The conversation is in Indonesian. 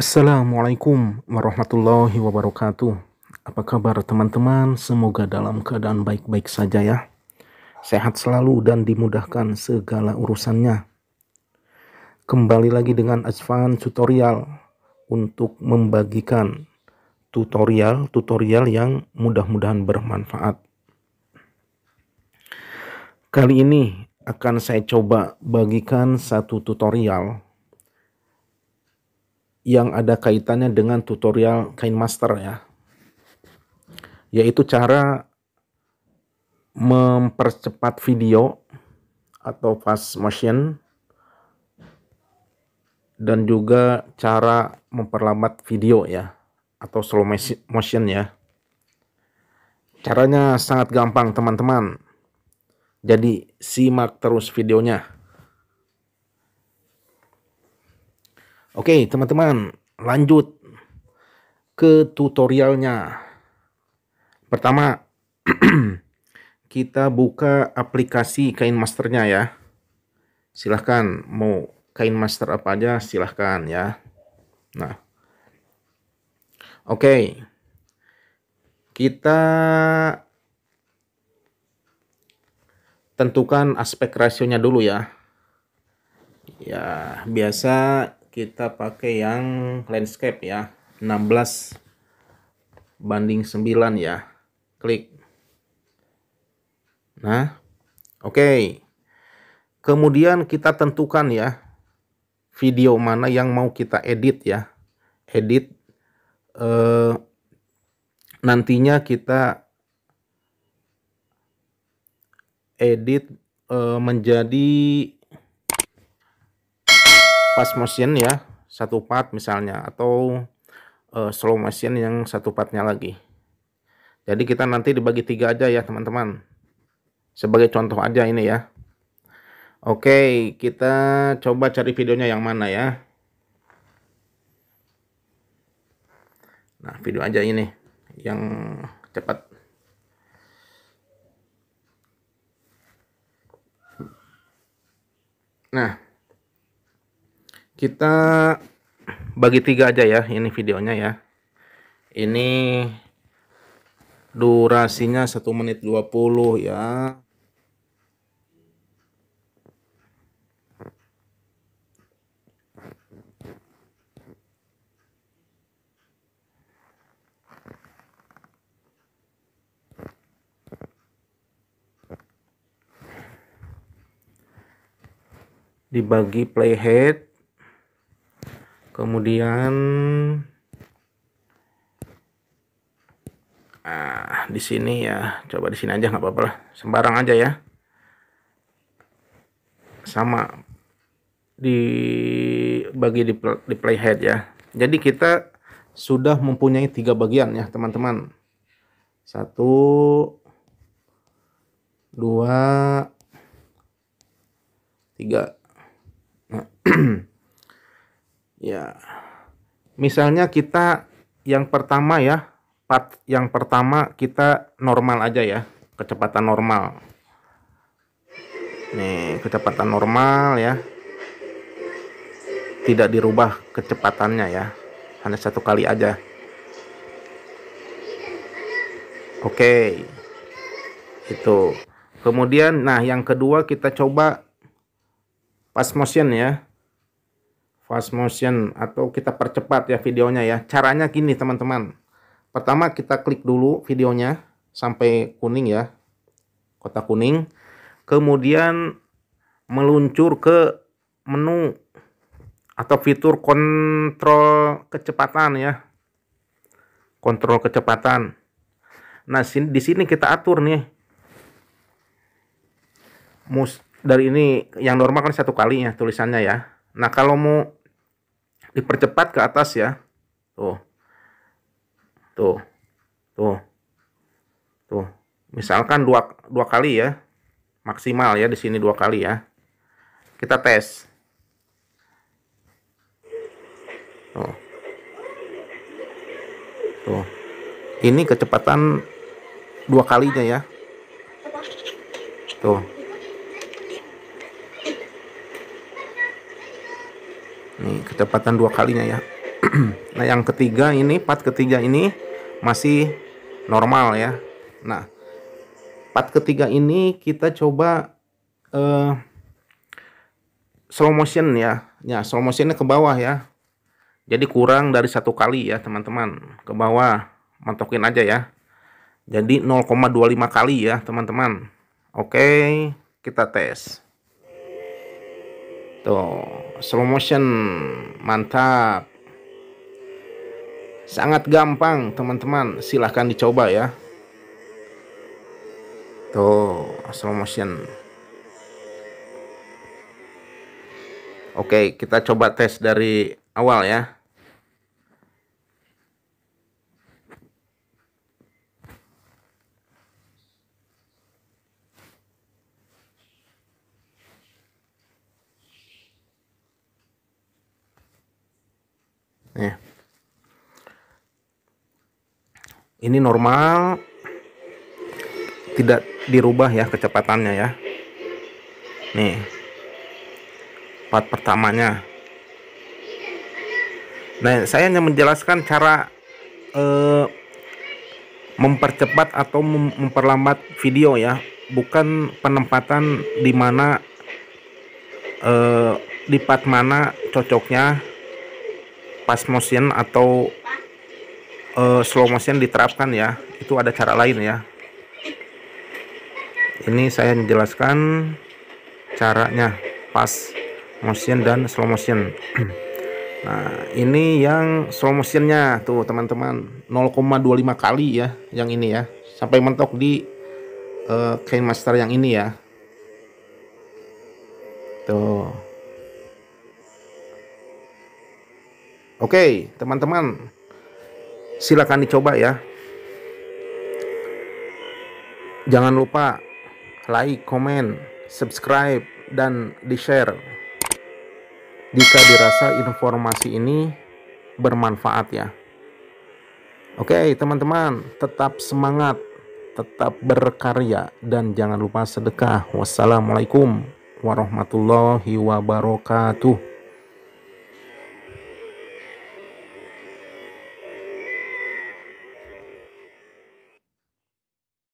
Assalamualaikum warahmatullahi wabarakatuh. Apa kabar teman-teman? Semoga dalam keadaan baik-baik saja ya. Sehat selalu dan dimudahkan segala urusannya. Kembali lagi dengan Asfan tutorial untuk membagikan tutorial-tutorial yang mudah-mudahan bermanfaat. Kali ini akan saya coba bagikan satu tutorial yang ada kaitannya dengan tutorial Kain Master ya. Yaitu cara mempercepat video atau fast motion dan juga cara memperlambat video ya atau slow motion ya. Caranya sangat gampang teman-teman. Jadi simak terus videonya. Oke, teman-teman, lanjut ke tutorialnya. Pertama, kita buka aplikasi kain masternya ya. Silahkan mau kain master apa aja silahkan ya. Nah, oke. Okay. Kita tentukan aspek rasionya dulu ya. Ya, biasa kita pakai yang landscape ya 16 banding 9 ya klik nah oke okay. kemudian kita tentukan ya video mana yang mau kita edit ya edit eh, nantinya kita edit eh, menjadi fast motion ya satu part misalnya atau uh, slow motion yang satu partnya lagi jadi kita nanti dibagi tiga aja ya teman-teman sebagai contoh aja ini ya Oke kita coba cari videonya yang mana ya Nah video aja ini yang cepat Nah kita bagi tiga aja ya ini videonya ya ini durasinya satu menit 20 ya dibagi playhead kemudian ah di sini ya coba di sini aja nggak apa-apa lah sembarang aja ya sama dibagi di, di playhead ya jadi kita sudah mempunyai tiga bagian ya teman-teman satu dua tiga nah Ya. Misalnya kita yang pertama ya, part yang pertama kita normal aja ya, kecepatan normal. Nih, kecepatan normal ya. Tidak dirubah kecepatannya ya. Hanya satu kali aja. Oke. Okay. Itu. Kemudian nah yang kedua kita coba pas motion ya fast motion atau kita percepat ya videonya ya. Caranya gini teman-teman. Pertama kita klik dulu videonya sampai kuning ya. Kotak kuning. Kemudian meluncur ke menu atau fitur kontrol kecepatan ya. Kontrol kecepatan. Nah, di sini kita atur nih. Mus dari ini yang normal kan satu kali ya tulisannya ya. Nah, kalau mau dipercepat ke atas ya. Tuh. Tuh. Tuh. Tuh. Misalkan dua, dua kali ya. Maksimal ya di sini dua kali ya. Kita tes. Tuh. Tuh. Ini kecepatan dua kalinya ya. Tuh. Ini kecepatan dua kalinya ya. nah, yang ketiga ini part ketiga ini masih normal ya. Nah, part ketiga ini kita coba uh, slow motion ya. Ya, slow motionnya ke bawah ya. Jadi kurang dari satu kali ya teman-teman. Ke bawah, mantokin aja ya. Jadi 0,25 kali ya teman-teman. Oke, kita tes. Tuh, slow motion. Mantap. Sangat gampang, teman-teman. Silahkan dicoba ya. Tuh, slow motion. Oke, kita coba tes dari awal ya. ini normal tidak dirubah ya kecepatannya ya nih part pertamanya nah saya hanya menjelaskan cara eh, mempercepat atau memperlambat video ya bukan penempatan di mana eh, di part mana cocoknya pas motion atau uh, slow motion diterapkan ya itu ada cara lain ya ini saya menjelaskan caranya pas motion dan slow motion nah ini yang slow motionnya tuh teman-teman 0,25 kali ya yang ini ya sampai mentok di uh, kain Master yang ini ya tuh oke okay, teman-teman silakan dicoba ya jangan lupa like, komen, subscribe, dan di-share jika dirasa informasi ini bermanfaat ya. Oke teman-teman, tetap semangat, tetap berkarya, dan jangan lupa sedekah. Wassalamualaikum warahmatullahi wabarakatuh.